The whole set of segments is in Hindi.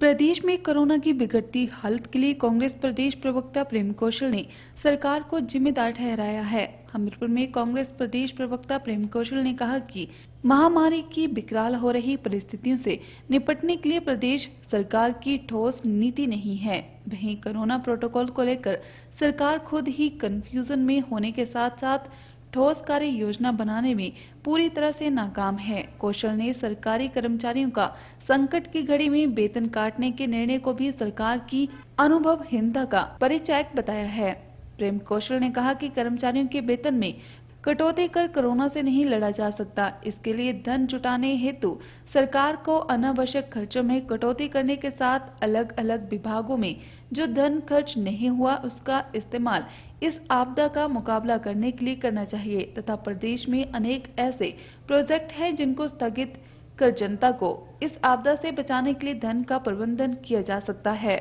प्रदेश में कोरोना की बिगड़ती हालत के लिए कांग्रेस प्रदेश प्रवक्ता प्रेम कौशल ने सरकार को जिम्मेदार ठहराया है हमीरपुर में कांग्रेस प्रदेश प्रवक्ता प्रेम कौशल ने कहा कि महामारी की विकराल हो रही परिस्थितियों से निपटने के लिए प्रदेश सरकार की ठोस नीति नहीं है वहीं कोरोना प्रोटोकॉल को लेकर सरकार खुद ही कंफ्यूजन में होने के साथ साथ ठोस कार्य योजना बनाने में पूरी तरह से नाकाम है कौशल ने सरकारी कर्मचारियों का संकट की घड़ी में वेतन काटने के निर्णय को भी सरकार की अनुभवहीनता का परिचायक बताया है प्रेम कौशल ने कहा कि कर्मचारियों के वेतन में कटौती कर कोरोना से नहीं लड़ा जा सकता इसके लिए धन जुटाने हेतु सरकार को अनावश्यक खर्चों में कटौती करने के साथ अलग अलग विभागों में जो धन खर्च नहीं हुआ उसका इस्तेमाल इस आपदा का मुकाबला करने के लिए करना चाहिए तथा प्रदेश में अनेक ऐसे प्रोजेक्ट हैं जिनको स्थगित कर जनता को इस आपदा से बचाने के लिए धन का प्रबंधन किया जा सकता है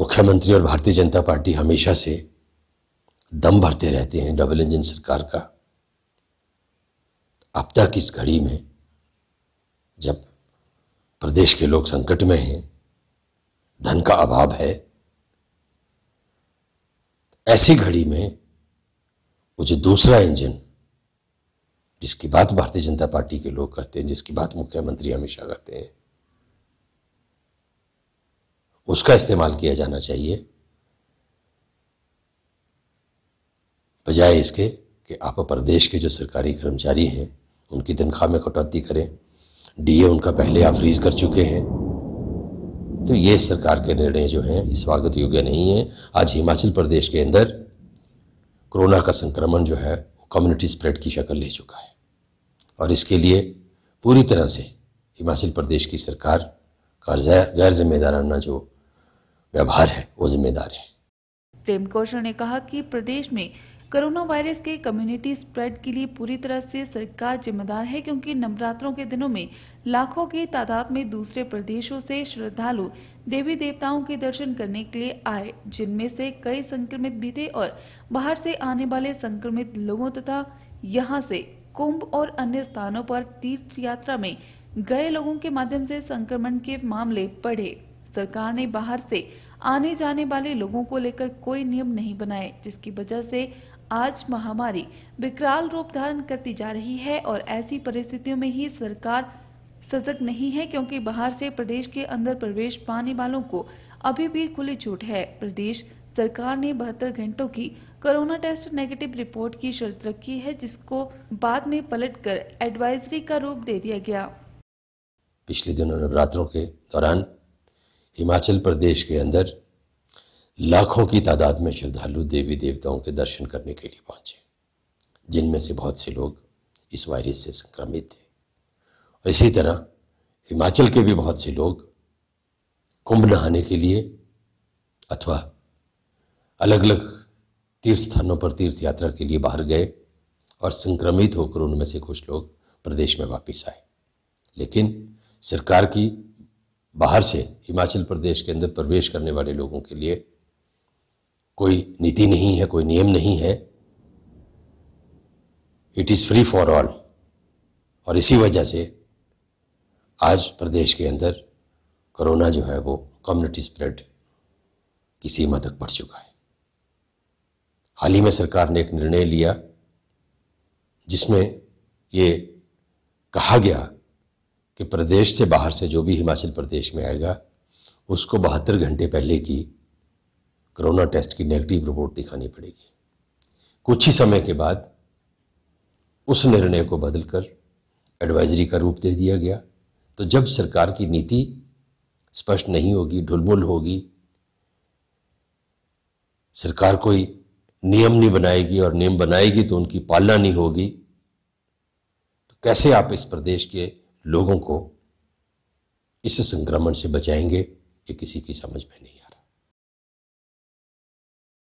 मुख्यमंत्री और भारतीय जनता पार्टी हमेशा से दम भरते रहते हैं डबल इंजन सरकार का अब तक इस घड़ी में जब प्रदेश के लोग संकट में हैं धन का अभाव है ऐसी घड़ी में वो जो दूसरा इंजन जिसकी बात भारतीय जनता पार्टी के लोग करते हैं जिसकी बात मुख्यमंत्री हमेशा करते हैं उसका इस्तेमाल किया जाना चाहिए बजाय इसके कि आप प्रदेश के जो सरकारी कर्मचारी हैं उनकी तनख्वाह में कटौती करें डीए उनका पहले आप फ्रीज कर चुके हैं तो ये सरकार के निर्णय जो हैं स्वागत योग्य नहीं है आज हिमाचल प्रदेश के अंदर कोरोना का संक्रमण जो है कम्युनिटी स्प्रेड की शक्ल ले चुका है और इसके लिए पूरी तरह से हिमाचल प्रदेश की सरकार का गैर जिम्मेदाराना जो व्यवहार है वो जिम्मेदार है प्रेम कौशल ने कहा कि प्रदेश में कोरोना वायरस के कम्युनिटी स्प्रेड के लिए पूरी तरह से सरकार जिम्मेदार है क्योंकि नवरात्रों के दिनों में लाखों की तादाद में दूसरे प्रदेशों से श्रद्धालु देवी देवताओं के दर्शन करने के लिए आए जिनमें से कई संक्रमित भी थे और बाहर से आने वाले संक्रमित लोगों तथा यहाँ से कुंभ और अन्य स्थानों पर तीर्थ यात्रा में गए लोगों के माध्यम से संक्रमण के मामले बढ़े सरकार ने बाहर से आने जाने वाले लोगों को लेकर कोई नियम नहीं बनाए जिसकी वजह से आज महामारी विकराल रूप धारण करती जा रही है और ऐसी परिस्थितियों में ही सरकार सजग नहीं है क्योंकि बाहर से प्रदेश के अंदर प्रवेश पाने वालों को अभी भी खुली छूट है प्रदेश सरकार ने बहत्तर घंटों की कोरोना टेस्ट नेगेटिव रिपोर्ट की शर्त रखी है जिसको बाद में पलटकर एडवाइजरी का रूप दे दिया गया पिछले दिनों नवरात्रों के दौरान हिमाचल प्रदेश के अंदर लाखों की तादाद में श्रद्धालु देवी देवताओं के दर्शन करने के लिए पहुंचे जिनमें से बहुत से लोग इस वायरस से संक्रमित थे और इसी तरह हिमाचल के भी बहुत से लोग कुंभ नहाने के लिए अथवा अलग अलग तीर्थ स्थानों पर तीर्थ यात्रा के लिए बाहर गए और संक्रमित होकर उनमें से कुछ लोग प्रदेश में वापस आए लेकिन सरकार की बाहर से हिमाचल प्रदेश के अंदर प्रवेश करने वाले लोगों के लिए कोई नीति नहीं है कोई नियम नहीं है it is free for all और इसी वजह से आज प्रदेश के अंदर कोरोना जो है वो कम्युनिटी स्प्रेड की सीमा तक बढ़ चुका है हाल ही में सरकार ने एक निर्णय लिया जिसमें ये कहा गया कि प्रदेश से बाहर से जो भी हिमाचल प्रदेश में आएगा उसको बहत्तर घंटे पहले की कोरोना टेस्ट की नेगेटिव रिपोर्ट दिखानी पड़ेगी कुछ ही समय के बाद उस निर्णय को बदलकर एडवाइजरी का रूप दे दिया गया तो जब सरकार की नीति स्पष्ट नहीं होगी ढुलमुल होगी सरकार कोई नियम नहीं बनाएगी और नियम बनाएगी तो उनकी पालना नहीं होगी तो कैसे आप इस प्रदेश के लोगों को इस संक्रमण से बचाएंगे ये किसी की समझ में नहीं है